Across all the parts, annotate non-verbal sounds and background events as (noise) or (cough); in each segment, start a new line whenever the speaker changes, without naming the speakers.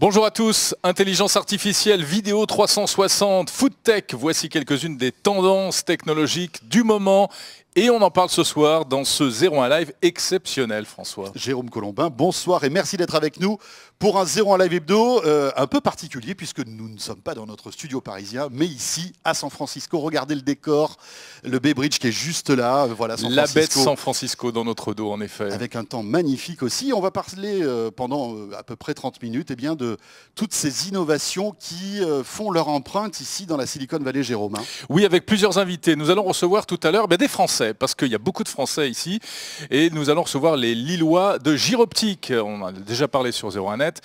Bonjour à tous, intelligence artificielle, vidéo 360, food tech, voici quelques-unes des tendances technologiques du moment et on en parle ce soir dans ce 01 Live exceptionnel, François. Jérôme Colombin, bonsoir et merci d'être avec nous pour un 01 Live hebdo
euh, un peu particulier puisque nous ne sommes pas dans notre studio parisien, mais ici à San Francisco. Regardez le décor, le Bay Bridge qui est juste là. Euh, voilà, San La Francisco. bête San
Francisco dans notre dos, en effet.
Avec un temps magnifique aussi. On va parler euh, pendant à peu près 30 minutes eh bien, de toutes ces innovations qui font leur empreinte ici dans la Silicon Valley, Jérôme. Hein.
Oui, avec plusieurs invités. Nous allons recevoir tout à l'heure ben, des Français parce qu'il y a beaucoup de Français ici. Et nous allons recevoir les Lillois de Giroptique. On en a déjà parlé sur 01net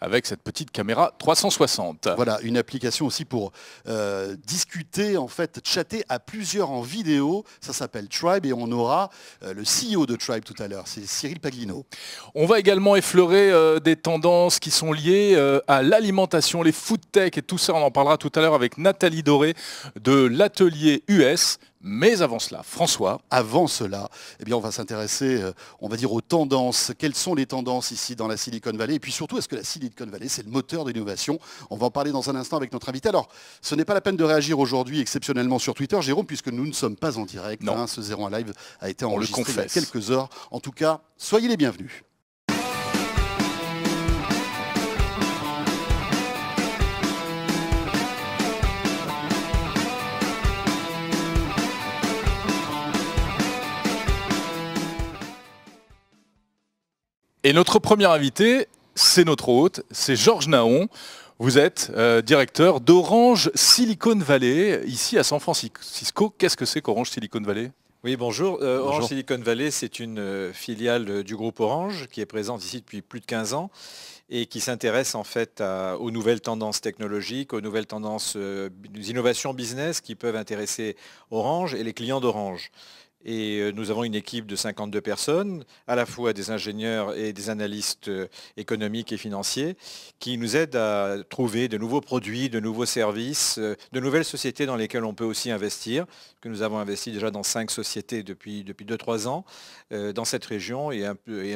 avec cette petite caméra 360. Voilà, une application aussi pour euh, discuter, en fait,
chatter à plusieurs en vidéo. Ça s'appelle Tribe et on aura euh, le CEO de Tribe tout
à l'heure, c'est Cyril Paglino. On va également effleurer euh, des tendances qui sont liées à l'alimentation, les food tech et tout ça. On en parlera tout à l'heure avec Nathalie Doré de l'atelier US. Mais avant cela, François. Avant cela, eh bien on va s'intéresser, euh,
on va dire, aux tendances. Quelles sont les tendances ici dans la Silicon Valley Et puis surtout, est-ce que la Silicon Valley, c'est le moteur de l'innovation On va en parler dans un instant avec notre invité. Alors, ce n'est pas la peine de réagir aujourd'hui exceptionnellement sur Twitter, Jérôme, puisque nous ne sommes pas en direct. Non. Hein. ce 01 Live a été enregistré il y a quelques heures. En tout cas, soyez les bienvenus.
Et notre premier invité, c'est notre hôte, c'est Georges Naon. Vous êtes euh, directeur d'Orange Silicon Valley, ici à San Francisco. Qu'est-ce que c'est qu'Orange Silicon Valley
oui, bonjour. Euh, Orange Silicon Valley, c'est une euh, filiale du groupe Orange qui est présente ici depuis plus de 15 ans et qui s'intéresse en fait aux nouvelles tendances technologiques, aux nouvelles tendances, innovations business qui peuvent intéresser Orange et les clients d'Orange. Et euh, nous avons une équipe de 52 personnes, à la fois des ingénieurs et des analystes euh, économiques et financiers, qui nous aident à trouver de nouveaux produits, de nouveaux services, euh, de nouvelles sociétés dans lesquelles on peut aussi investir, que nous avons investi déjà dans cinq sociétés depuis 2-3 ans dans cette région et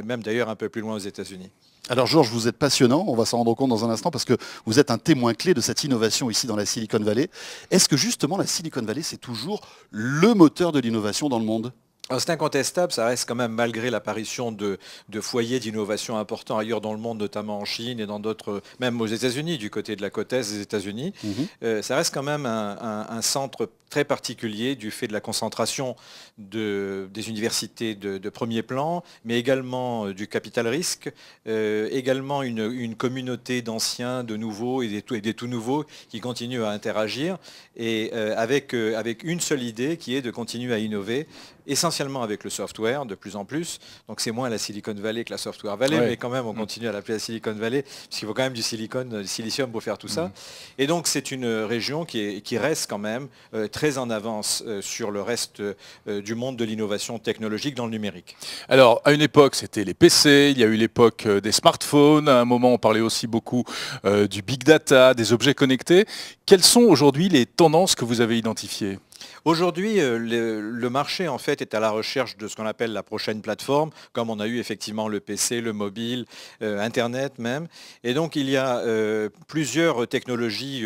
même d'ailleurs un peu plus loin aux États-Unis. Alors
Georges, vous êtes passionnant, on va s'en rendre compte dans un instant parce que vous êtes un témoin clé de cette innovation ici dans la Silicon Valley. Est-ce que justement la Silicon Valley,
c'est toujours le moteur de l'innovation dans le monde c'est incontestable, ça reste quand même, malgré l'apparition de, foyers d'innovation importants ailleurs dans le monde, notamment en Chine et dans d'autres, même aux États-Unis, du côté de la côte est des États-Unis, mhm. euh, ça reste quand même un, centre très particulier du fait de la concentration des universités de, premier plan, mais également euh, du capital risque, euh, également une, communauté d'anciens, de nouveaux et des, tout, nouveaux qui continuent à interagir, et avec une seule idée qui est de continuer à innover essentiellement avec le software de plus en plus. Donc c'est moins la Silicon Valley que la Software Valley, mais quand même on mm. continue à l'appeler la Silicon Valley, parce qu'il faut quand même du silicone, du euh, silicium pour faire tout ça. Mm. Et donc c'est une euh, région qui, reste quand même euh, très en avance sur le reste du monde de l'innovation technologique dans le numérique. Alors
à une époque c'était les PC, il y a eu l'époque des smartphones, à un moment on parlait aussi beaucoup du big data, des objets connectés. Quelles sont aujourd'hui les tendances que vous avez identifiées
Aujourd'hui, euh, le, marché en fait est à la recherche de ce qu'on appelle la prochaine plateforme, comme on a eu effectivement le PC, le mobile, euh, Internet même. Et donc il y a euh, plusieurs technologies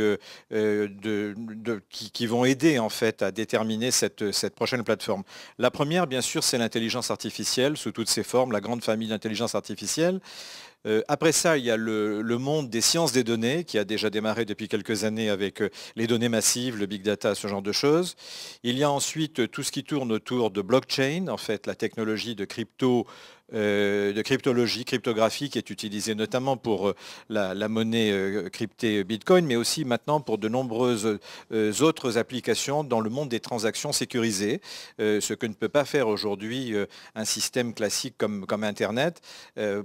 qui, vont aider en fait à déterminer cette prochaine plateforme. La première, bien sûr, c'est l'intelligence artificielle sous toutes ses formes, la grande famille d'intelligence artificielle. Euh, après ça, il y a le, le, monde des sciences des données qui a déjà démarré depuis quelques années avec euh, les données massives, le big data, ce genre de choses. Il y a ensuite euh, tout ce qui tourne autour de blockchain, en fait la technologie de crypto euh, de cryptologie, cryptographie qui est utilisée notamment pour euh, la, monnaie euh, cryptée Bitcoin, mais aussi maintenant pour de nombreuses autres applications dans le monde des transactions sécurisées, ce que ne peut pas faire aujourd'hui un système classique comme, comme Internet,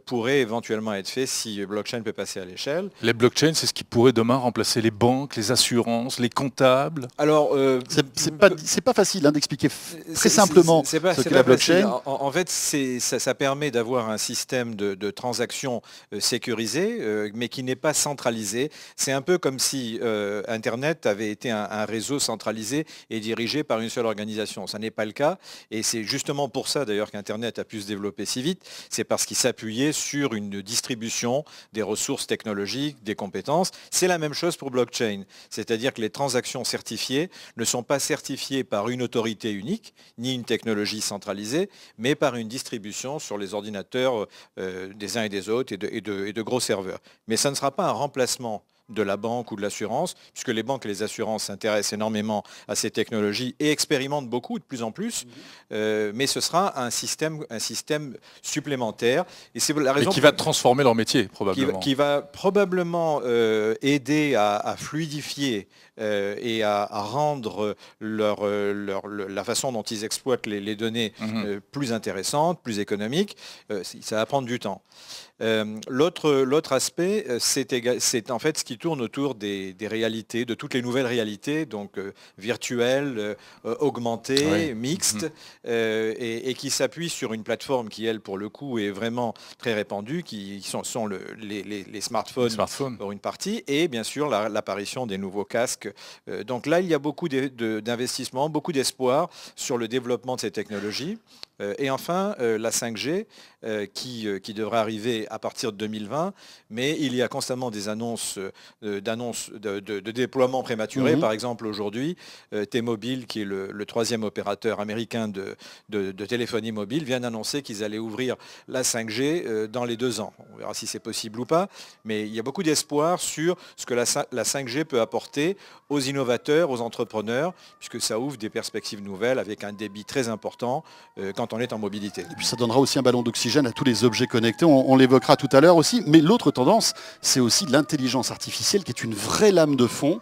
pourrait éventuellement être fait si blockchain peut passer à l'échelle.
Les blockchains, c'est ce qui pourrait demain remplacer les banques, les assurances, les comptables Alors, c'est
pas, pas facile hein, d'expliquer très simplement ce qu'est la blockchain.
En, fait, ça, ça permet d'avoir un système de, transactions euh, sécurisé, euh, mais qui n'est pas centralisé. C'est un peu comme si euh, Internet avait été un, un réseau centralisé et dirigé par une seule organisation. Ça n'est pas le cas. Et c'est justement pour ça d'ailleurs qu'Internet a pu se développer si vite. C'est parce qu'il s'appuyait sur une distribution des ressources technologiques, des compétences. C'est la même chose pour blockchain. C'est-à-dire que les transactions certifiées ne sont pas certifiées par une autorité unique, ni une technologie centralisée, mais par une distribution sur les des ordinateurs euh, euh, des uns et des autres et de, gros serveurs. Mais ça ne sera pas un remplacement de la banque ou de l'assurance, puisque les banques et les assurances s'intéressent énormément à ces technologies et expérimentent beaucoup de plus en plus, mhm. euh, mais ce sera un système, un système supplémentaire. Et c'est la raison qui va
transformer leur métier, probablement. Qui,
va, probablement aider à fluidifier euh, et à, rendre euh, la façon dont ils exploitent les, données mhm. euh, plus intéressantes, plus économique, ça va prendre du temps. L'autre aspect, c'est en fait ce qui tourne autour des, réalités, de toutes les nouvelles réalités, donc virtuelles, augmentées, mixtes, mhm. et, qui s'appuient sur une plateforme qui, elle, pour le coup, est vraiment très répandue, qui sont, les, smartphones pour une partie, et bien sûr l'apparition des nouveaux casques euh, donc là, il y a beaucoup d'investissements, beaucoup d'espoir sur le développement de ces technologies. Euh, et enfin, euh, la 5G, euh, euh, qui, devrait arriver à partir de 2020, mais il y a constamment des annonces, euh, de, déploiement prématuré. Mhm. Par exemple, aujourd'hui, T-Mobile, qui est le, troisième opérateur américain de, de téléphonie mobile, vient d'annoncer qu'ils allaient ouvrir la 5G dans les deux ans. On verra si c'est possible ou pas, mais il y a beaucoup d'espoir sur ce que la 5G peut apporter aux innovateurs, aux entrepreneurs, puisque ça ouvre des perspectives nouvelles avec un débit très important quand on est en mobilité. Et
puis ça donnera aussi un ballon d'oxygène à tous les objets connectés, on l'évoquera tout à l'heure aussi, mais l'autre tendance, c'est aussi l'intelligence artificielle qui est une vraie lame de fond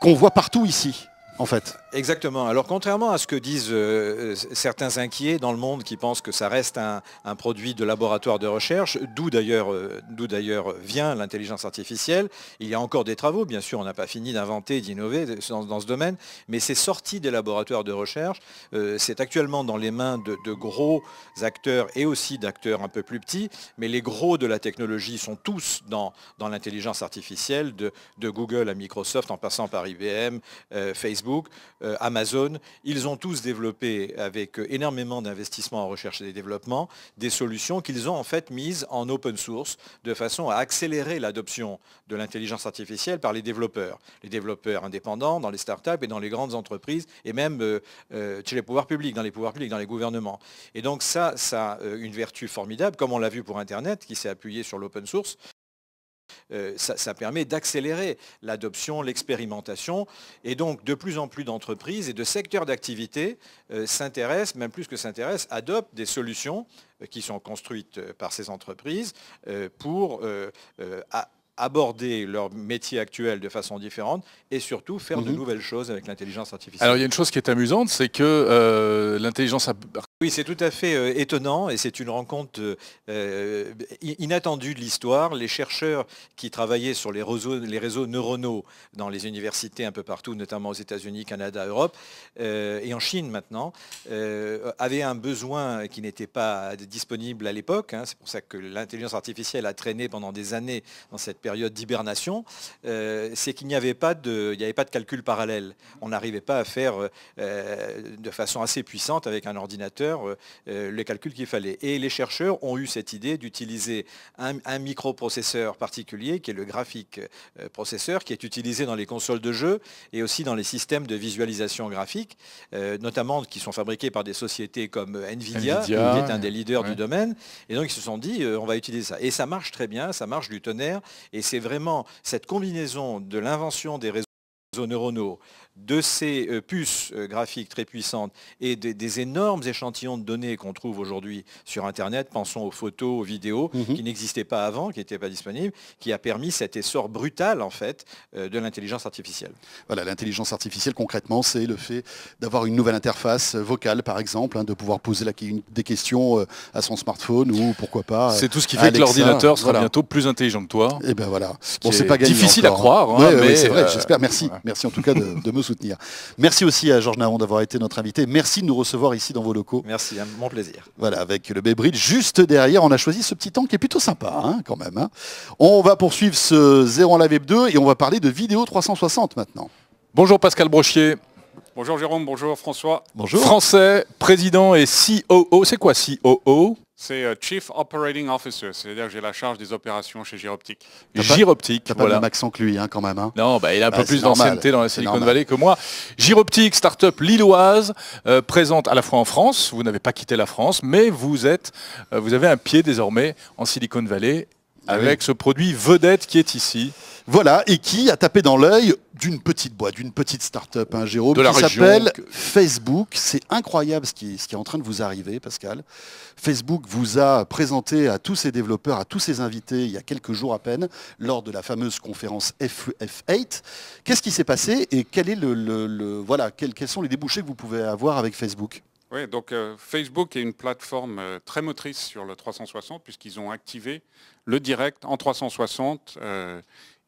qu'on voit partout ici, en fait.
Exactement. Alors contrairement à ce que disent euh, euh, certains inquiets dans le monde qui pensent que ça reste un, produit de laboratoire de recherche, euh, d'où d'ailleurs vient l'intelligence artificielle, il y a encore des travaux, bien sûr on n'a pas fini d'inventer, d'innover dans, ce domaine, mais c'est sorti des laboratoires de recherche, c'est actuellement dans les mains de, gros acteurs et aussi d'acteurs un peu plus petits, mais les gros de la technologie sont tous dans, dans l'intelligence artificielle, de, de, Google à Microsoft en passant par IBM, Facebook. Euh, Amazon, ils ont tous développé avec euh, énormément d'investissements en recherche et développement des solutions qu'ils ont en fait mises en open source de façon à accélérer l'adoption de l'intelligence artificielle par les développeurs, les développeurs indépendants dans les startups et dans les grandes entreprises et même euh, chez les pouvoirs publics, dans les pouvoirs publics, dans les gouvernements. Et donc ça, ça a une vertu formidable, comme on l'a vu pour Internet qui s'est appuyé sur l'open source, euh, ça, permet d'accélérer l'adoption, l'expérimentation. Et donc, de plus en plus d'entreprises et de secteurs d'activité euh, s'intéressent, même plus que s'intéressent, adoptent des solutions euh, qui sont construites par ces entreprises pour aborder leur métier actuel de façon différente et surtout faire de mhm. nouvelles choses avec l'intelligence artificielle. Alors il y a une chose qui est amusante, c'est que euh, l'intelligence oui, c'est tout à fait euh, étonnant et c'est une rencontre euh, inattendue de l'histoire. Les chercheurs qui travaillaient sur les réseaux, les réseaux, neuronaux dans les universités un peu partout, notamment aux États-Unis, Canada, Europe et en Chine maintenant, avaient un besoin qui n'était pas disponible à l'époque. Hein. C'est pour ça que l'intelligence artificielle a traîné pendant des années dans cette période d'hibernation, euh, c'est qu'il n'y avait, pas de, il avait pas de calcul parallèle. On n'arrivait pas à faire euh, euh, de façon assez puissante avec un ordinateur le les calculs qu'il fallait. Et les chercheurs ont eu cette idée d'utiliser un, microprocesseur particulier, qui est le graphique processeur, qui est utilisé dans les consoles de jeu et aussi dans les systèmes de visualisation graphique, notamment qui sont fabriqués par des sociétés comme Nvidia, qui est un des leaders du domaine. Et donc ils se sont dit, on va utiliser ça. Et ça marche très bien, ça marche du tonnerre. Et c'est vraiment cette combinaison de l'invention des réseaux neuronaux, de ces euh, puces euh, graphiques très puissantes et des, énormes échantillons de données qu'on trouve aujourd'hui sur Internet, pensons aux photos, aux vidéos, mhm. qui n'existaient pas avant, qui n'étaient pas disponibles, qui a permis cet essor brutal en fait euh, de l'intelligence artificielle. Voilà, l'intelligence artificielle
concrètement, c'est le fait d'avoir une nouvelle interface vocale par exemple, hein, de pouvoir poser des questions à son smartphone ou pourquoi pas. C'est tout ce qui fait que l'ordinateur sera bientôt
plus intelligent que toi. Et eh ben voilà. bon, c'est pas Difficile à hein. croire. Hein, mais c'est vrai. J'espère.
Merci, merci en tout cas de me Merci aussi à Georges Naron d'avoir été notre invité. Merci de nous recevoir ici dans vos locaux. Merci, mon plaisir. Voilà, avec le Bébride juste derrière, on a choisi ce petit temps qui est plutôt sympa hein, quand même. Hein. On va poursuivre ce 0 en
live 2 et on va parler de vidéo 360 maintenant. Bonjour Pascal Brochier.
Bonjour Jérôme, bonjour François.
Bonjour. Français, président et COO. C'est quoi COO
c'est euh, Chief Operating Officer, c'est-à-dire que j'ai la charge des opérations chez Giroptique.
Giroptique, pas, voilà. pas le même accent que lui hein, quand même. Hein. Non, bah, il a un bah, peu plus d'ancienneté dans la Silicon Valley que moi. Giroptique, start-up lilloise, euh, présente à la fois en France, vous n'avez pas quitté la France, mais vous, êtes, euh, vous avez un pied désormais en Silicon Valley ah avec ce produit vedette qui est ici. Voilà, et qui a tapé dans l'œil d'une petite boîte, d'une petite start-up, hein, Jérôme, qui s'appelle
Facebook. C'est incroyable ce qui, est en train de vous arriver, Pascal. Facebook vous a présenté à tous ses développeurs, à tous ses invités, il y a quelques jours à peine, lors de la fameuse conférence F, 8 Qu'est-ce qui s'est passé et quel quels sont les débouchés que vous pouvez avoir avec Facebook
oui, donc euh, Facebook est une plateforme euh, très motrice sur le 360 puisqu'ils ont activé le direct en 360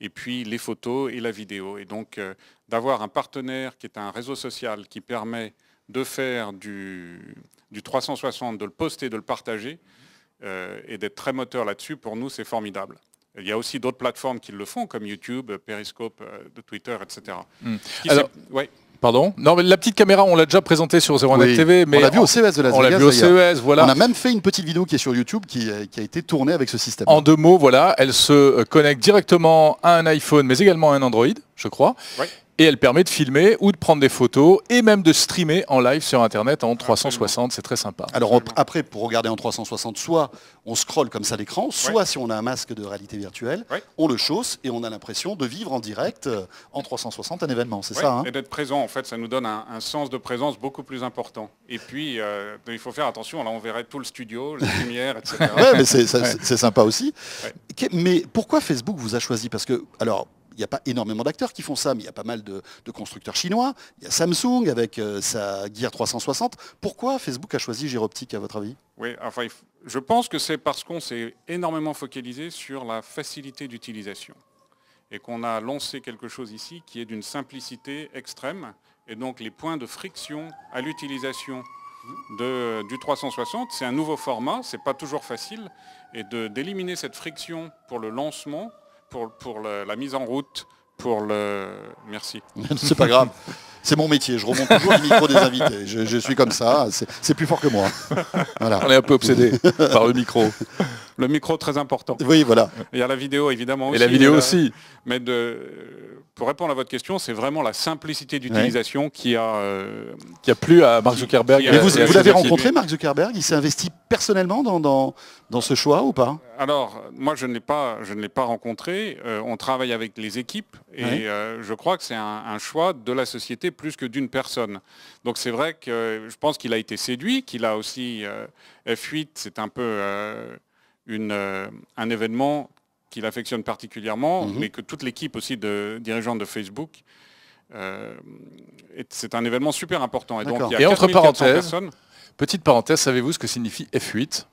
et puis les photos et la vidéo. Et donc euh, d'avoir un partenaire qui est un réseau social qui permet de faire du, 360, de le poster, de le partager, euh, et d'être très moteur là-dessus, pour nous, c'est formidable. Il y a aussi d'autres plateformes qui le font, comme YouTube, Periscope, euh, Twitter, etc.
Hmm. Alors, ouais. Pardon Non, mais la petite caméra, on l'a déjà présentée sur 01 TV. Mais on l'a vu au CES de Las Vegas. On l'a vu au CES, e voilà. On a même fait une petite vidéo qui est sur
YouTube qui, euh, a été tournée avec ce système. En
deux mots, voilà, elle se connecte directement à un iPhone, mais également à un Android, je crois. Oui et elle permet de filmer ou de prendre des photos et même de streamer en live sur Internet en 360, c'est très sympa. Alors après, pour regarder en 360, soit
on scrolle comme ça l'écran, soit si on a un masque de réalité virtuelle, on le chausse et on a l'impression de vivre en direct euh, en 360 un événement, c'est ça hein Et
d'être présent, en fait, ça nous donne un, sens de présence beaucoup plus important. Et puis, euh, il faut faire attention, là on verrait tout le studio, les (laughs) lumières,
etc. ouais, mais c'est sympa aussi. Mais pourquoi Facebook vous a choisi Parce que, alors, il n'y a pas énormément d'acteurs qui font ça, mais il y a pas mal de, constructeurs chinois. Il y a Samsung avec euh, sa Gear 360. Pourquoi Facebook a choisi Géroptique, à votre avis
Oui, je pense que c'est parce qu'on s'est énormément focalisé sur la facilité d'utilisation et qu'on a lancé quelque chose ici qui est d'une simplicité extrême. Et donc les points de friction à l'utilisation du 360, c'est un nouveau format, Ce n'est pas toujours
facile. Et
d'éliminer cette friction pour le lancement, pour, la mise en
route, pour le... Merci. (laughs) C'est pas grave. C'est mon métier, je remonte toujours le micro des invités. Je, suis comme ça, c'est plus fort que moi. On est un peu obsédé par le micro. Le micro très important. Oui, voilà.
Il y a la vidéo évidemment. Et la vidéo aussi. Mais de, pour répondre à votre question, c'est vraiment la simplicité d'utilisation qui a... Euh, qui a plu à Mark Zuckerberg. vous, l'avez rencontré, Mark
Zuckerberg Il s'est investi personnellement dans, dans, ce choix ou pas
Alors, moi, je ne l'ai pas, je pas rencontré. Euh, on travaille avec les équipes et euh, je crois que c'est un, choix de la société plus que d'une personne. Donc, c'est vrai que je pense qu'il a été séduit, qu'il a aussi... F8, c'est un peu... Une, un événement qu'il affectionne particulièrement, mhm. mais que toute l'équipe aussi de dirigeants de Facebook. Euh, c'est un événement super important. Et, donc, il y a entre parenthèses,
petite parenthèse, savez-vous ce que signifie F8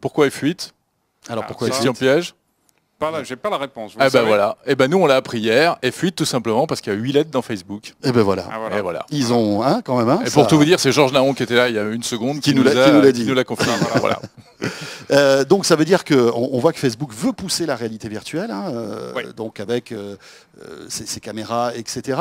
Pourquoi F8 Alors, ah, pourquoi décision piège
j'ai pas la réponse. eh ben voilà.
Eh ben nous on l'a appris hier et fuite tout simplement parce qu'il y a huit lettres dans Facebook. eh ben voilà. Ah,
Ils ont un quand même
hein, et pour tout vous dire, c'est Georges Naon qui était là il y a une seconde qui, nous, l'a dit. Qui l'a confirmé. Ah,
(laughs) euh, donc ça veut dire qu'on on, voit que Facebook veut pousser la réalité virtuelle, hein, euh, donc avec ses, euh, caméras, etc.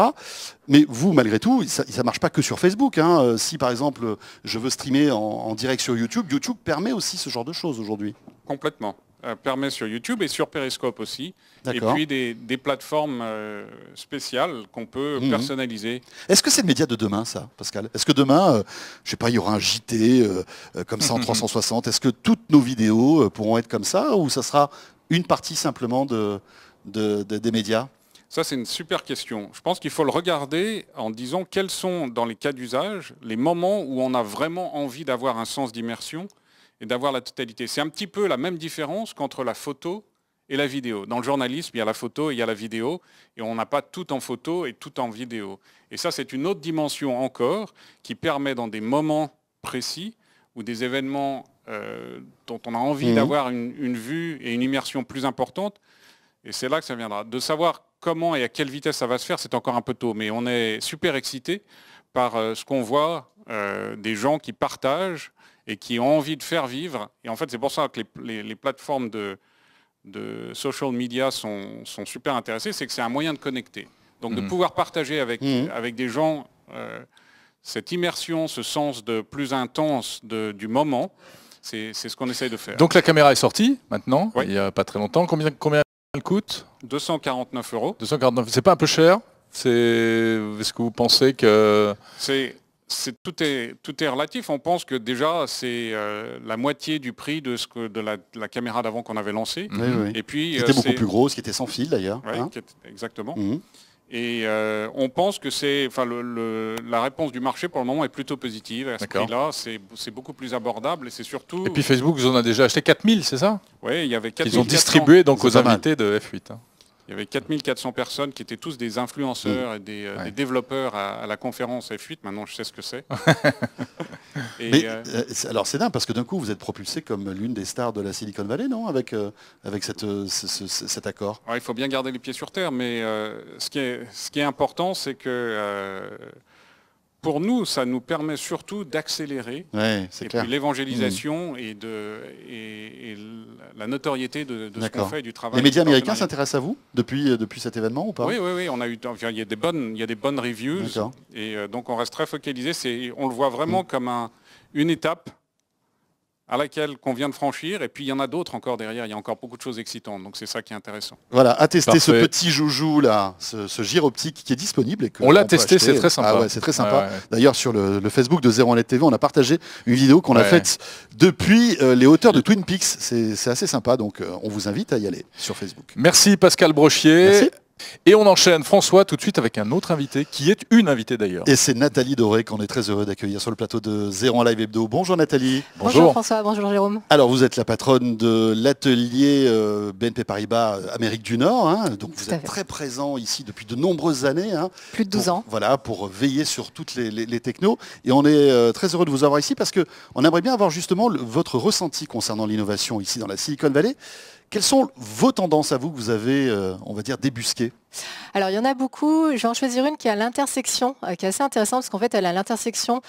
Mais vous malgré tout, ça, ne marche pas que sur Facebook. Hein. Si par exemple je veux streamer en direct sur YouTube, YouTube permet aussi ce genre de choses aujourd'hui.
Complètement. Euh, permet sur YouTube et sur Periscope aussi. Et puis des, plateformes euh, spéciales qu'on peut mhm. personnaliser.
Est-ce que c'est le média de demain, ça, Pascal Est-ce que demain, je euh, je sais pas, il y aura un JT comme ça en 360 (laughs) Est-ce que toutes nos vidéos pourront être comme ça ou ça sera une partie simplement des médias
ça, c'est une super question. Je pense qu'il faut le regarder en disant quels sont, dans les cas d'usage, les moments où on a vraiment envie d'avoir un sens d'immersion et d'avoir la totalité. C'est un petit peu la même différence qu'entre la photo et la vidéo. Dans le journalisme, il y a la photo et il y a la vidéo, et on n'a pas tout en photo et tout en vidéo. Et ça, c'est une autre dimension encore qui permet dans des moments précis ou des événements euh, dont on a envie mhm. d'avoir une, vue et une immersion plus importante, et c'est là que ça viendra. De savoir comment et à quelle vitesse ça va se faire, c'est encore un peu tôt, mais on est super excité par euh, ce qu'on voit euh, des gens qui partagent et qui ont envie de faire vivre. Et en fait, c'est pour ça que les, plateformes de, social media sont, super intéressées, c'est que c'est un moyen de connecter. Donc de mmh. pouvoir partager avec, mmh. avec des gens euh, cette immersion, ce sens de plus intense du moment, c'est ce qu'on essaye de faire. Donc la
caméra est sortie maintenant, il n'y a pas très longtemps. Combien, combien elle coûte 249 euros. 249, c'est pas un peu cher c'est est-ce que vous pensez que
tout, est, tout est relatif. On pense que déjà, c'est euh, la moitié du prix de, ce que, de, la, caméra d'avant qu'on avait lancée. Et puis, c'était euh, beaucoup plus
grosse, qui était sans fil d'ailleurs. Hein.
exactement. Mhm. Et euh, on pense que c'est, la réponse du marché pour le moment est plutôt positive. là c'est beaucoup plus abordable et c'est surtout. Et
puis Facebook, vous en a déjà acheté 4000, c'est ça
Oui, il y avait 4000. Ils ont distribué donc aux invités
de F8.
Il y avait 4400 personnes qui étaient tous des influenceurs et euh, des, développeurs à, la conférence F8. Maintenant, je sais ce que (laughs) euh, euh, c'est.
alors, c'est dingue parce que d'un coup, vous êtes propulsé comme l'une des stars de la Silicon Valley, non Avec, avec cet accord.
il faut bien garder les pieds sur terre, mais ce, qui est, ce qui est important, c'est que pour nous, ça nous permet surtout d'accélérer
l'évangélisation
mm. et, la notoriété de, ce qu'on fait et du travail. Les médias américains
s'intéressent à vous euh, depuis, cet événement ou pas Oui,
oui, oui. On a eu, il, y a des bonnes, il reviews. Et euh, donc on reste très focalisé. On le voit vraiment mm. comme une étape à laquelle qu'on vient de franchir, et puis il y en a d'autres encore derrière, il y a encore beaucoup de choses excitantes, donc c'est ça qui est intéressant. Voilà, à
tester ce petit joujou
là, ce, ce, gire optique qui est disponible. Et on l'a testé, ah c'est très sympa. c'est très sympa. D'ailleurs sur le, Facebook de Zéro en LED TV, on a partagé une vidéo qu'on a faite depuis euh, les hauteurs de Twin Peaks, c'est assez sympa, donc euh, on vous invite à y aller sur Facebook.
Merci Pascal Brochier. Et on enchaîne, François, tout de suite avec un autre invité, qui est une invitée d'ailleurs.
Et c'est Nathalie Doré qu'on est très heureux d'accueillir sur le plateau de Zéro en Live Hebdo. Bonjour Nathalie. Bonjour.
François, bonjour Jérôme.
Alors vous êtes la patronne de l'atelier euh, BNP Paribas Amérique du Nord, hein. donc vous êtes très présent ici depuis de nombreuses années. Hein. Plus de 12 ans. Voilà, pour veiller sur toutes les, technos. Et on est euh, très heureux de vous avoir ici parce qu'on aimerait bien avoir justement votre ressenti concernant l'innovation ici dans la Silicon Valley. Quelles sont vos tendances à vous que vous avez, euh, on va dire, débusquées
alors il y en a beaucoup, je vais en choisir une qui est à l'intersection, euh, qui est assez intéressante parce qu'en fait elle a l'intersection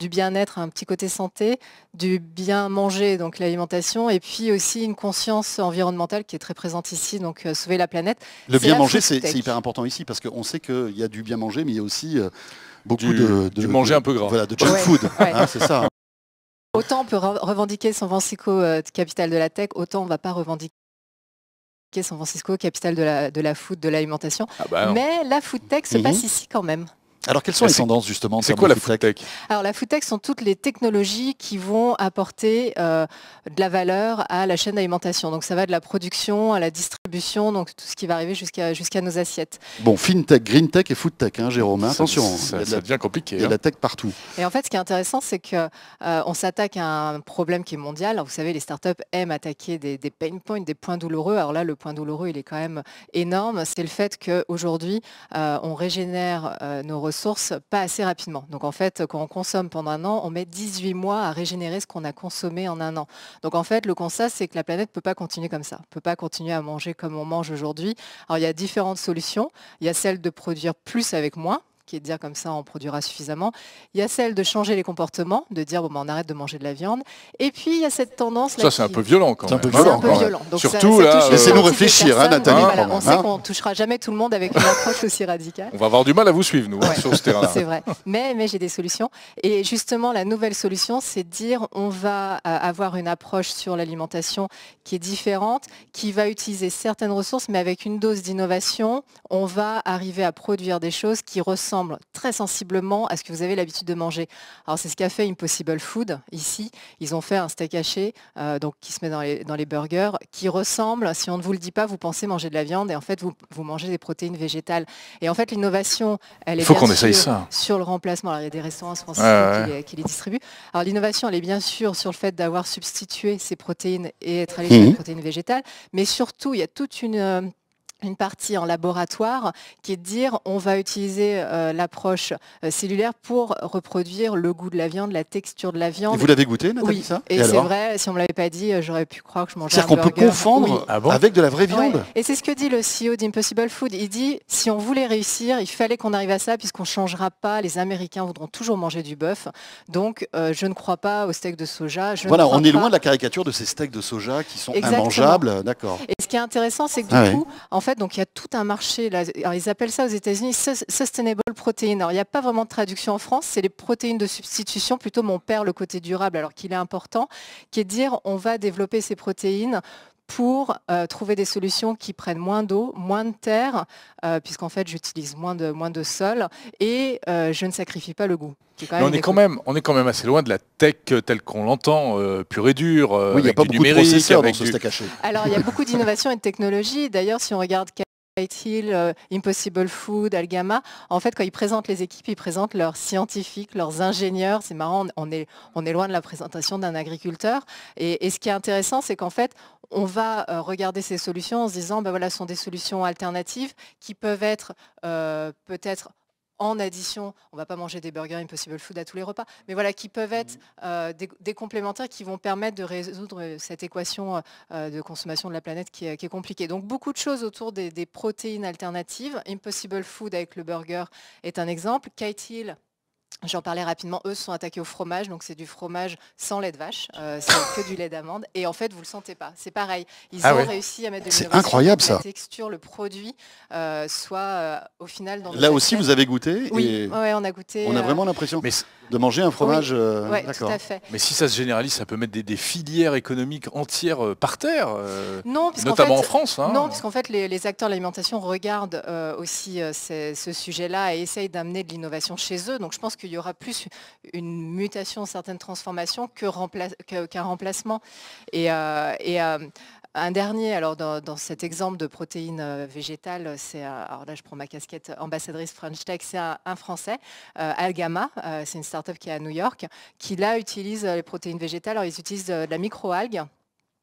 du bien-être, un petit côté santé, du bien manger, donc l'alimentation, et puis aussi une conscience environnementale qui est très présente ici, donc euh, sauver la planète. Le bien manger, c'est hyper
important ici, parce qu'on sait qu'il y a du bien manger, mais il y a aussi beaucoup de, manger un peu gras. Voilà, de junk food, hein, c'est ça. Hein.
Autant on peut revendiquer San Francisco capital euh, capitale de la tech, autant on ne va pas revendiquer San Francisco capitale de la, de food, de l'alimentation. Ah bah Mais la food tech se mhm. passe ici quand même.
Alors quelles sont les tendances justement C'est quoi la food
Alors la food tech sont toutes les technologies qui vont apporter euh, de la valeur à la chaîne d'alimentation. Donc ça va de la production à la distribution, donc tout ce qui va arriver jusqu'à nos assiettes.
Bon, fintech, green tech et food tech, hein, Jérôme. Hein, attention, hein. ça, devient compliqué. Il y a de la tech partout.
Et en fait, ce qui est intéressant, c'est que euh, on s'attaque à un problème qui est mondial. vous savez, les startups aiment attaquer des, pain points, des points douloureux. Alors là, le point douloureux, il est quand même énorme. C'est le fait qu'aujourd'hui, euh, on régénère nos pas assez rapidement. Donc en fait, quand on consomme pendant un an, on met 18 mois à régénérer ce qu'on a consommé en un an. Donc en fait, le constat, c'est que la planète peut pas continuer comme ça, peut pas continuer à manger comme on mange aujourd'hui. Alors il y a différentes solutions. Il y a celle de produire plus avec moins qui est de dire comme ça on produira suffisamment. Il y a celle de changer les comportements, de dire bon ben, on arrête de manger de la viande. Et puis il y a cette tendance Ça c'est un peu violent quand même. C'est un peu violent. Surtout euh, laissez-nous réfléchir, hein, Nathalie. on sait hein. qu'on touchera jamais tout le monde avec une approche aussi radicale. On
va avoir du mal à vous suivre nous hein, sur ce terrain. (laughs) C'est vrai.
Mais mais j'ai des solutions. Et justement la nouvelle solution c'est de dire on va euh, avoir une approche sur l'alimentation qui est différente, qui va utiliser certaines ressources mais avec une dose d'innovation, on va arriver à produire des choses qui ressemblent très sensiblement à ce que vous avez l'habitude de manger. Alors c'est ce qu'a fait Impossible Food ici. Ils ont fait un steak haché euh, donc, qui se met dans les, burgers, qui ressemble, si on ne vous le dit pas, vous pensez manger de la viande et en fait vous, mangez des protéines végétales. Et en fait l'innovation, elle est Faut ça. sur le remplacement. Alors, il y a des restaurants français qui, Les, distribuent. Alors l'innovation, elle est bien sûr sur le fait d'avoir substitué ces protéines et être allé mmh. sur les protéines végétales, mais surtout il y a toute une euh, une partie en laboratoire qui est de dire on va utiliser euh, l'approche euh, cellulaire pour reproduire le goût de la viande, la texture de la viande. vous l'avez goûté, Nathalie, oui. ça Et, c'est vrai, si on ne me l'avait pas dit, euh, j'aurais pu croire que je mangeais un C'est-à-dire qu'on peut confondre ah
avec de la vraie viande.
Et c'est ce que dit le CEO d'Impossible Food. Il dit, si on voulait réussir, il fallait qu'on arrive à ça puisqu'on ne changera pas. Les Américains voudront toujours manger du bœuf. Donc, je ne crois pas aux steaks de soja. voilà, on est loin de
la caricature de ces steaks de soja qui sont immangeables. D'accord.
Et ce qui est intéressant, c'est que du ah coup, en fait, donc il y a tout un marché. Là, ils appellent ça aux États-Unis sustainable protein. Alors il n'y a pas vraiment de traduction en France. C'est les protéines de substitution. Plutôt, mon père le côté durable, alors qu'il est important, qui est dire on va développer ces protéines pour euh, trouver des solutions qui prennent moins d'eau, moins de terre, euh, puisqu'en fait j'utilise moins de, moins de sol et euh, je ne sacrifie pas le goût. on, est quand
même, on est quand même assez loin de la tech telle qu'on l'entend, pure et dure.
il n'y a pas beaucoup de processeurs dans ce du... stack à
Alors il y a beaucoup d'innovations et de technologies. D'ailleurs, si on regarde euh, Impossible Food, Algama, en fait, quand ils présentent les équipes, ils présentent leurs scientifiques, leurs ingénieurs. C'est marrant, on est, on est loin de la présentation d'un agriculteur. Et, ce qui est intéressant, c'est qu'en fait, on va euh, regarder ces solutions en se disant, ben voilà, ce sont des solutions alternatives qui peuvent être euh, peut-être en addition, on ne va pas manger des burgers Impossible Food à tous les repas, mais voilà, qui peuvent être mhm. euh, des, complémentaires qui vont permettre de résoudre euh, cette équation euh, de consommation de la planète qui est, compliquée. Donc beaucoup de choses autour des, des, protéines alternatives. Impossible Food avec le burger est un exemple. Kate Hill J'en parlais rapidement, eux sont attaqués au fromage, donc c'est du fromage sans lait de vache, euh, c'est que du lait d'amande, et en fait vous le sentez pas. C'est pareil, ils ah ont réussi à mettre de C'est incroyable La texture, le produit, euh, soit euh, au final dans. Là aussi, vous avez
goûté.
oui, on
a goûté. On a vraiment
l'impression de manger un fromage. Oui. tout à fait. Mais si ça se généralise, ça peut mettre des, filières économiques entières par terre. non, notamment en, France. Hein. Non, puisqu'en
fait les, acteurs de l'alimentation regardent aussi ce sujet-là et essayent d'amener de l'innovation chez eux. Donc je pense que il y aura plus une mutation, certaines transformations qu'un remplacement. Et, euh, euh, un dernier, alors dans, cet exemple de protéines euh, végétales, c'est, alors là je prends ma casquette ambassadrice French Tech, c'est un, Français, Algama, c'est une start-up qui est à New York, qui là utilise les protéines végétales, alors ils utilisent de la microalgue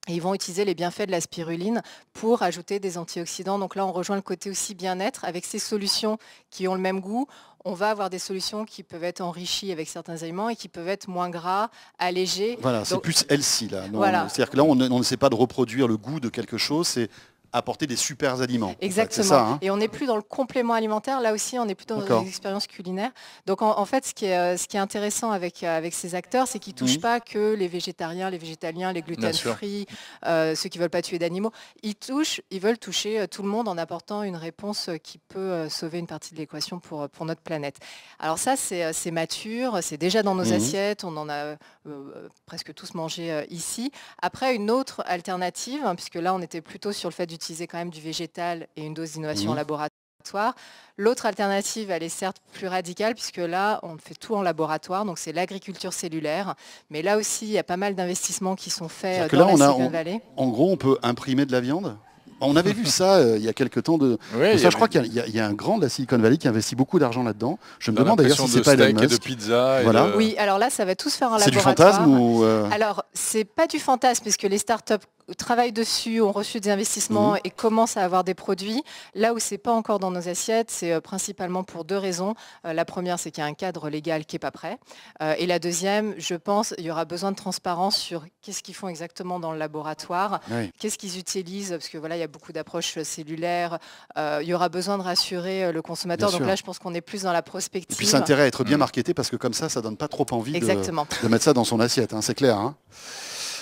et ils vont utiliser les bienfaits de la spiruline pour ajouter des antioxydants. Donc là, on rejoint le côté aussi bien-être avec ces solutions qui ont le même goût. On va avoir des solutions qui peuvent être enrichies avec certains aliments et qui peuvent être moins gras, allégées. Voilà, c'est plus
healthy là. C'est-à-dire que là, on ne pas de reproduire le goût de quelque chose, c'est apporter des super aliments. Exactement. Hein. et on
n'est plus dans le complément alimentaire. Là aussi, on est plutôt dans des expériences culinaires. Donc en, fait, ce qui, est, euh, intéressant euh, avec, ces acteurs, c'est qu'ils ne touchent pas que les végétariens, les végétaliens, les gluten-free, euh, ceux qui ne veulent pas tuer d'animaux. Ils touchent, ils veulent toucher tout le monde en apportant une réponse qui peut sauver une partie de l'équation pour, notre planète. Alors ça, c'est mature, c'est déjà dans nos mmh. assiettes, on en a presque tous mangé ici. Après, une autre alternative, hein, puisque là, on était plutôt sur le fait du utiliser quand même du végétal et une dose d'innovation en mmh. laboratoire. L'autre alternative, elle est certes plus radicale, puisque là, on fait tout en laboratoire, donc c'est l'agriculture cellulaire. Mais là aussi, il y a pas mal d'investissements qui sont faits euh, dans la Silicon Valley.
en gros, on peut imprimer de la viande on avait vu ça euh, il y a quelques temps. De... (laughs) je crois qu'il y, a un grand de la Silicon Valley qui investit beaucoup d'argent là-dedans. Je me demande d'ailleurs si c'est pas Elon de
pizza.
Oui,
alors là, ça va tous faire en laboratoire. C'est du fantasme ou euh Alors, c'est pas du fantasme puisque les startups travaillent dessus, ont reçu des investissements mhm. et commencent à avoir des produits. Là où ce n'est pas encore dans nos assiettes, c'est euh, principalement pour deux raisons. Euh, la première, c'est qu'il y a un cadre légal qui n'est pas prêt. Euh, et la deuxième, je pense, il y aura besoin de transparence sur qu'est-ce qu'ils font exactement dans le laboratoire, qu'est-ce qu'ils utilisent, parce que voilà, il y a beaucoup d'approches cellulaires. il y aura besoin de rassurer le consommateur. Donc là, je pense qu'on est plus dans la prospective. Et puis, intérêt à être bien mm.
marketé parce que comme ça, ça ne donne pas trop envie de, mettre ça dans son assiette. Hein, c'est clair. Hein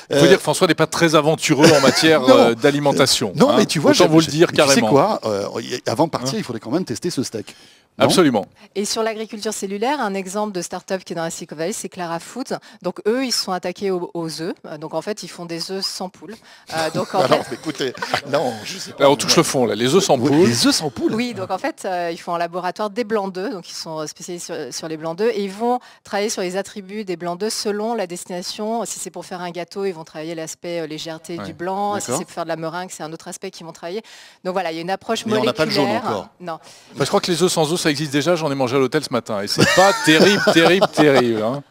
il faut euh, dire que François
n'est pas très aventureux en matière (laughs) euh, d'alimentation. Non, hein. mais tu vois, vous le dire carrément. quoi euh,
Avant de partir, hein. il faudrait quand même tester ce steak. Absolument.
Et sur l'agriculture cellulaire, un exemple de start-up qui est dans la Silicon Valley, c'est Clara Foods. Donc eux, ils sont attaqués aux, œufs. Donc en fait, ils font des œufs sans poule. Euh, (laughs) Alors,
écoutez, non, je on touche le fond là. Les œufs sans poule. Les œufs sans
poule. Oui, donc en fait, euh, ils font en laboratoire des blancs d'œufs. Donc ils sont spécialisés sur, les blancs d'œufs et ils vont travailler sur les attributs des blancs d'œufs selon la destination. Si c'est pour faire un gâteau, ils vont travailler l'aspect euh, légèreté du blanc. Si c'est pour faire de la meringue, c'est un autre aspect qu'ils vont travailler. Donc voilà, il y a une approche Mais On n'a pas le jaune encore. Non.
je crois que les œufs sans ça existe déjà, j'en ai mangé à l'hôtel ce matin. Et c'est pas terrible,
terrible, terrible. Et hein.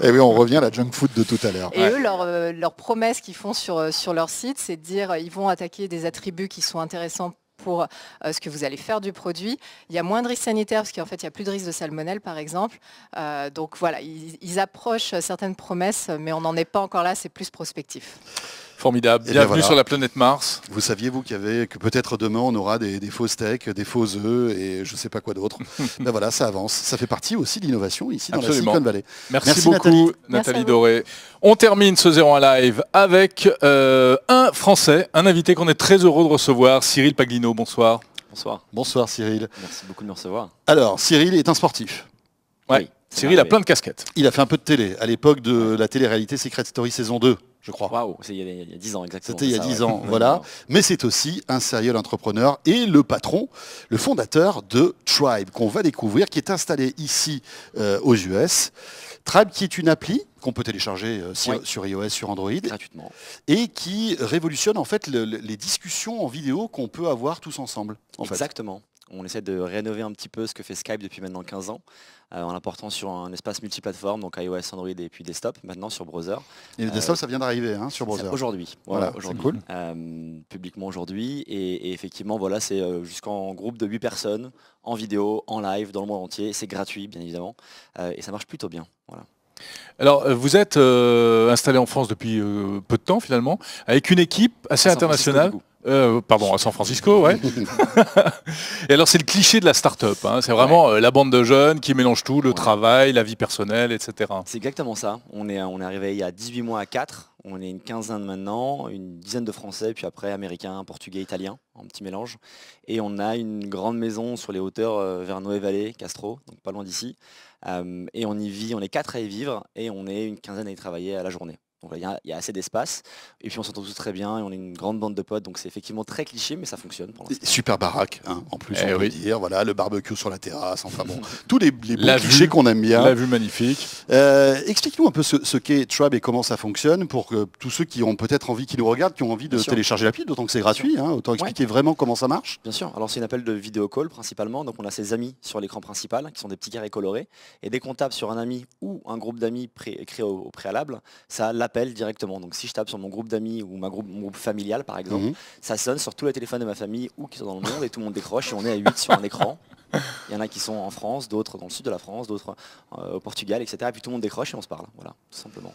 oui, eh on revient à la junk food de tout à l'heure. Et eux,
leur, euh, qu'ils font sur, euh, sur leur site, c'est de dire euh, ils vont attaquer des attributs qui sont intéressants pour ce que vous allez faire du produit. Il y a moins de risques sanitaires parce qu'en fait, il n'y a plus de risques de salmonelle, par exemple. donc voilà, ils approchent certaines promesses, mais on n'en est pas encore là, c'est plus prospectif.
Formidable. Eh Bienvenue sur la planète Mars.
Vous saviez, vous, qu'il y avait, que peut-être demain, on aura des, des faux des faux œufs et je ne sais pas quoi d'autre. (laughs) ben voilà, ça avance. Ça fait partie aussi de l'innovation ici dans la Silicon Valley. Merci, beaucoup, Nathalie,
Doré. On termine ce 01 Live avec euh, un Français, un invité qu'on est très heureux de recevoir, Cyril Paglino. Bonsoir. Bonsoir.
Bonsoir, Cyril. Merci beaucoup de me recevoir.
Alors, Cyril est un sportif. Oui. Cyril
a plein de casquettes. Il a fait un peu de télé, à l'époque de la télé-réalité Secret Story saison 2 je crois. Waouh, c'est il y a 10 ans exactement. C'était il y a 10 ans, (laughs) voilà. Mais c'est aussi un sérieux entrepreneur et le patron, le fondateur de Tribe, qu'on va découvrir, qui est installé ici euh, aux US. Tribe qui est une appli qu'on peut télécharger euh, sur, iOS, sur Android, gratuitement, et qui révolutionne en fait les discussions en vidéo qu'on peut avoir tous ensemble.
exactement on essaie de rénover un petit peu ce que fait Skype depuis maintenant 15 ans, euh, en l'apportant sur un espace multiplateforme, donc iOS, Android et puis desktop, maintenant sur browser. Et le euh, desktop, ça vient d'arriver hein, sur browser Aujourd'hui, voilà, cool. Euh, publiquement aujourd'hui. Et, effectivement, voilà, c'est jusqu'en groupe de 8 personnes, en vidéo, en live, dans le monde entier. C'est gratuit, bien évidemment, et ça marche plutôt bien. Voilà.
Alors, vous êtes installé en France depuis peu de temps, finalement, avec une équipe assez internationale. Euh, pardon, à San Francisco, ouais. (laughs) et alors c'est le cliché de la start-up, hein. c'est vraiment euh, la bande de jeunes qui mélange tout, le travail, la vie personnelle, etc. C'est exactement ça. On est, on
arrivé il y a 18 mois à 4, on est une quinzaine maintenant, une dizaine de Français, puis après Américains, Portugais, Italiens, en petit mélange. Et on a une grande maison sur les hauteurs euh, vers Noé-Vallée, Castro, donc pas loin d'ici. et on y vit, on est quatre à y vivre, et on est une quinzaine à y travailler à la journée il y, a assez d'espace. Et puis on s'entend tous très bien et on est une grande bande de potes. Donc c'est effectivement très cliché, mais ça fonctionne.
Super baraque, hein, en plus, eh on peut dire. Voilà, le barbecue sur la terrasse. Enfin bon, (laughs) tous les, les bons qu'on aime bien. La vue magnifique. Euh, explique-nous un peu ce, qu'est Trab et comment ça fonctionne pour que tous ceux qui ont peut-être envie, qui nous regardent, qui ont envie de télécharger télécharger pile d'autant que c'est gratuit. Hein, autant expliquer vraiment comment ça marche. Bien sûr. Alors c'est un
appel de vidéo call principalement. Donc on a ses amis sur l'écran principal qui sont des petits carrés colorés. Et dès qu'on tape sur un ami ou un groupe d'amis créé au, préalable, ça l'appelle directement. Donc si je tape sur mon groupe d'amis ou ma groupe, mon groupe familial par exemple, mhm. ça sonne sur tous les téléphones de ma famille ou qui sont dans le monde et tout le monde décroche et on est à 8 sur un écran. (laughs) Il y en a qui sont en France, d'autres dans le sud de la France, d'autres euh, au Portugal, etc. Et puis tout le monde décroche et on se parle. Voilà, tout simplement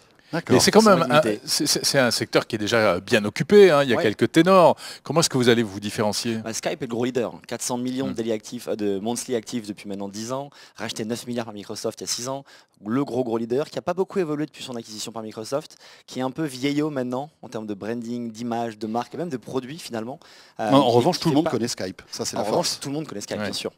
c'est quand même un, c'est un secteur qui est déjà bien occupé. Hein. Il y a quelques ténors. Comment est-ce que vous allez vous différencier bah, Skype est le gros leader.
400 millions hmm. de, actifs, euh, de monthly actifs depuis maintenant 10 ans. Racheté 9 milliards par Microsoft il y a 6 ans. Le gros gros leader qui n'a pas beaucoup évolué depuis son acquisition par Microsoft, qui est un peu vieillot maintenant en termes de branding, d'image, de marque et même de produits finalement. Euh, en revanche, tout le monde connaît Skype. Ça, c'est la revanche, tout le monde connaît Skype, bien sûr.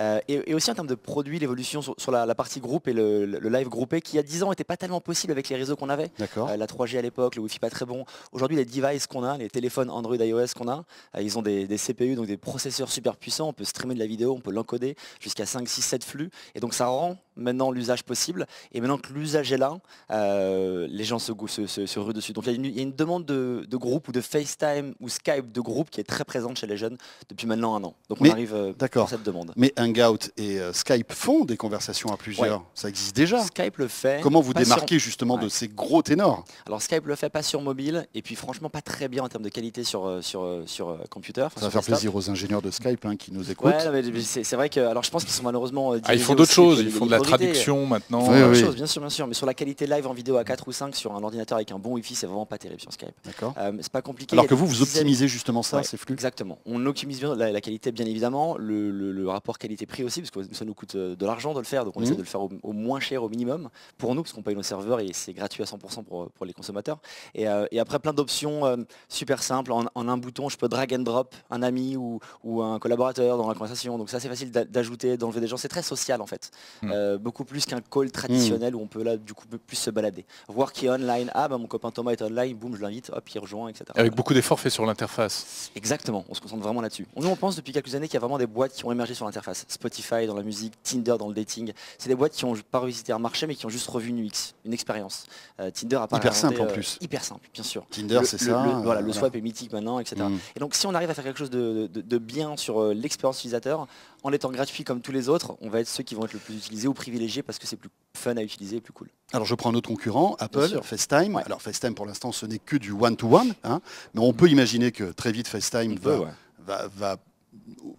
Euh, et, aussi en termes de produits, l'évolution sur, la, partie groupe et le, live groupé qui il y a 10 ans n'était pas tellement possible avec les réseaux qu'on avait. Euh, la 3G à l'époque, le Wi-Fi pas très bon. Aujourd'hui, les devices qu'on a, les téléphones Android, iOS qu'on a, euh, ils ont des, des, CPU, donc des processeurs super puissants. On peut streamer de la vidéo, on peut l'encoder jusqu'à 5, 6, 7 flux. Et donc ça rend maintenant l'usage possible. Et maintenant que l'usage est là, euh, les gens se, se, dessus. Donc il y, a une demande de, groupe ou de FaceTime ou Skype de groupe qui est très présente chez les jeunes depuis maintenant un an. Donc on arrive
à euh, cette demande. Mais Hangout et euh, Skype font des conversations à plusieurs. Ça existe déjà. Skype le fait. Comment vous démarquez justement de ces gros ténors Alors Skype le fait pas sur mobile et puis
franchement pas très bien en termes de qualité sur, sur, sur computer. ça va faire
plaisir aux ingénieurs de Skype hein, qui nous écoutent.
Ouais, c'est vrai que alors je pense qu'ils sont malheureusement... Ah, ils font d'autres choses. Ils font de la traduction maintenant. Oui, Chose, bien sûr, bien sûr. Mais sur la qualité live en vidéo à 4 ou 5 sur un ordinateur avec un bon wifi, fi c'est vraiment pas terrible sur Skype. D'accord. Euh, c'est pas compliqué. Alors que vous, vous optimisez justement ça, c'est ces flux Exactement. On optimise bien la qualité, bien évidemment, le, rapport qualité-prix aussi, parce que ça nous coûte euh, de l'argent de le faire, donc on mhm. essaie de le faire au, moins cher au minimum pour nous, parce qu'on paye nos serveurs et c'est gratuit à 100% euh, pour, les consommateurs. Et, euh, après, plein d'options super simples. En, un bouton, je peux drag and drop un ami ou, un collaborateur dans la conversation. Donc ça, c'est facile d'ajouter, d'enlever des gens. C'est très social en fait. Mhm. Euh, beaucoup plus qu'un call hmm. traditionnel où on peut là du coup plus se balader. Voir qui est online, ah bah, mon copain Thomas est online, boum, je l'invite, hop, il rejoint, etc. Avec
beaucoup d'efforts faits sur l'interface. Exactement, on se concentre vraiment là-dessus.
Nous on pense depuis quelques années qu'il y a vraiment des boîtes qui ont émergé sur l'interface. Spotify dans la musique, Tinder dans le dating. C'est des boîtes qui n'ont pas revisité un marché mais qui ont juste revu une UX, une expérience. Euh, Tinder a pas Hyper simple en euh, plus. Hyper simple, bien sûr. Tinder c'est ça. voilà, le Swap est mythique maintenant, etc. Hmm. Et donc si on arrive à faire quelque chose de bien sur l'expérience utilisateur, en étant gratuit comme tous les autres, on va être ceux qui vont être le plus utilisés ou privilégiés parce que c'est plus fun
à utiliser et plus cool. Alors je prends un autre concurrent, Apple, FaceTime. Alors FaceTime pour l'instant ce n'est que du one-to-one, hein, mais on peut imaginer que très vite FaceTime va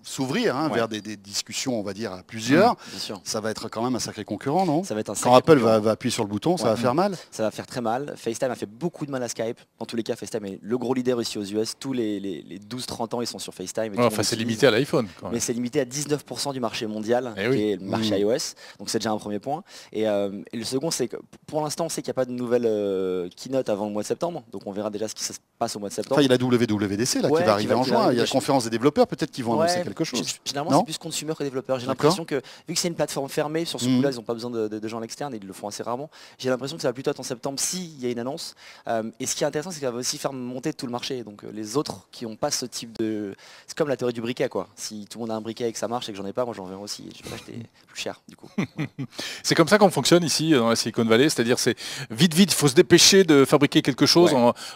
s'ouvrir hein, vers des, discussions, on va dire, à plusieurs. Mmh, ça va être quand même un sacré concurrent, non ça va être un Quand Apple va,
appuyer sur le bouton, ça va faire mal
Ça va faire très mal. FaceTime a fait beaucoup de mal à Skype. En tous les cas, FaceTime est le gros leader ici aux US. Tous les, 12-30 ans, ils sont sur FaceTime. enfin, c'est limité
à l'iPhone. Mais c'est
limité à 19% du marché mondial, et eh qui est le marché mmh. iOS. Donc c'est déjà un premier point. Euh, et, le second, c'est que pour l'instant, on sait qu'il n'y a pas de nouvelle euh, keynote avant le mois de septembre. Donc on verra déjà ce qui se passe au mois de septembre. il y a la WWDC là, qui va arriver en juin. Il y a la
conférence des développeurs, peut-être qu'ils vont quelque chose. Généralement, c'est plus
consumer que développeur. J'ai l'impression que, vu que c'est une plateforme fermée, sur ce mm-hmm. coup-là, ils n'ont pas besoin de, gens à l'externe, et ils le font assez rarement. J'ai l'impression que ça va plutôt être en septembre s'il y a une annonce. Euh, et ce qui est intéressant, c'est que ça va aussi faire monter tout le marché. Donc euh, les autres qui n'ont pas ce type de... C'est comme la théorie du briquet, quoi. Si tout le monde a un briquet et que ça marche et que j'en ai pas, moi j'en veux aussi. je vais acheter (laughs)
plus cher, du coup. (laughs) c'est comme ça qu'on fonctionne ici, euh, dans la Silicon Valley. C'est-à-dire, c'est vite, vite, il faut se dépêcher de fabriquer quelque chose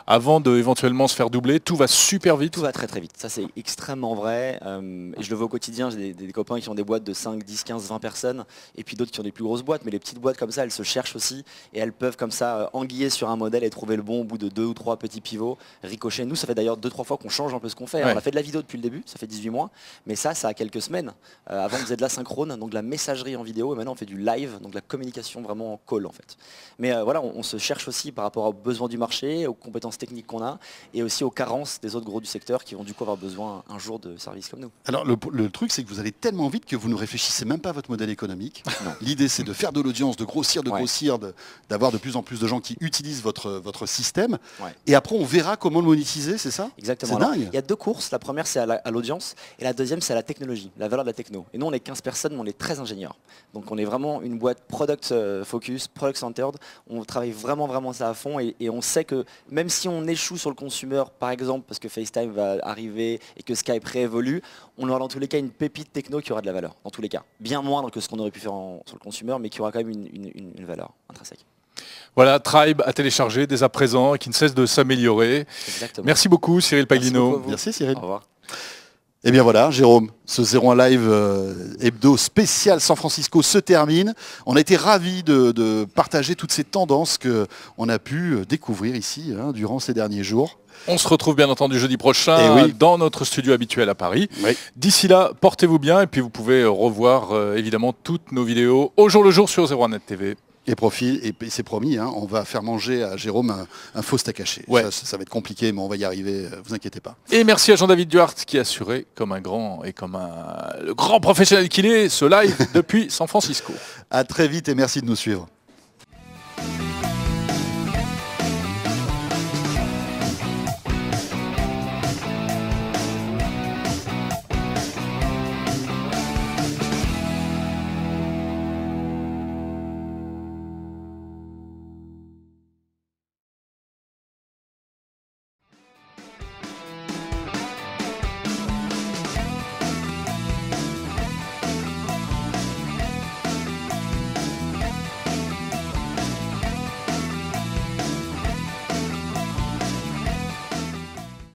avant de se faire doubler. Tout va super vite. Tout va très, très vite.
Ça, c'est extrêmement vrai. Euh, et je le vois au quotidien, j'ai des, copains qui ont des boîtes de 5, 10, 15, 20 personnes, et puis d'autres qui ont des plus grosses boîtes, mais les petites boîtes comme ça, elles se cherchent aussi, et elles peuvent comme ça euh, anguiller sur un modèle et trouver le bon au bout de deux ou trois petits pivots, ricocher. Nous, ça fait d'ailleurs deux, trois fois qu'on change un peu ce qu'on fait. Hein. On a fait de la vidéo depuis le début, ça fait 18 mois, mais ça, ça a quelques semaines. Euh, avant, on faisait de la synchrone, donc de la messagerie en vidéo, et maintenant on fait du live, donc de la communication vraiment en call en fait. Mais voilà, on, se cherche aussi par rapport aux besoins du marché, aux compétences techniques qu'on a, et aussi aux carences des autres gros du secteur qui vont du coup avoir besoin un jour de services comme
alors le, truc, c'est que vous allez tellement vite que vous ne réfléchissez même pas à votre modèle économique. (laughs) L'idée, c'est de faire de l'audience, de grossir, de grossir, d'avoir de, plus en plus de gens qui utilisent votre, système. Et après, on verra comment le monétiser, c'est ça Exactement. Il y a deux courses. La première, c'est à l'audience. et la deuxième, c'est à la technologie,
la valeur de la techno. Et nous, on est 15 personnes, mais on est très ingénieurs. Donc on est vraiment une boîte product euh, focus, product centered. On travaille vraiment, vraiment ça à fond. Et, et on sait que même si on échoue sur le consumer, par exemple, parce que FaceTime va arriver et que Skype réévolue, on aura dans tous les cas une pépite techno qui aura de la valeur, dans tous les cas. Bien moindre que ce qu'on aurait pu faire sur le consumer, mais qui aura quand même une,
valeur intrinsèque.
Voilà, Tribe à télécharger dès à présent et qui ne cesse de s'améliorer. Merci beaucoup Cyril Paglino.
Merci, Merci Cyril. Au revoir. Et eh bien voilà, Jérôme, ce 01 Live euh, hebdo spécial San Francisco se termine. On a été ravis de, partager toutes ces tendances qu'on a pu euh, découvrir ici hein, durant ces derniers jours.
On se retrouve bien entendu jeudi prochain eh dans notre studio habituel à Paris. D'ici là, portez-vous bien et puis vous pouvez revoir euh, évidemment toutes nos vidéos au jour le jour sur 01net TV.
Et, et, c'est promis, hein, on va faire manger à Jérôme un, faux cacher. Ça, va être compliqué, mais on va y arriver, euh, vous inquiétez pas.
Et merci à Jean-David Duarte qui a assuré, comme un grand et comme un grand professionnel
qu'il est, ce live (laughs) depuis San Francisco.
à très vite et merci de nous suivre.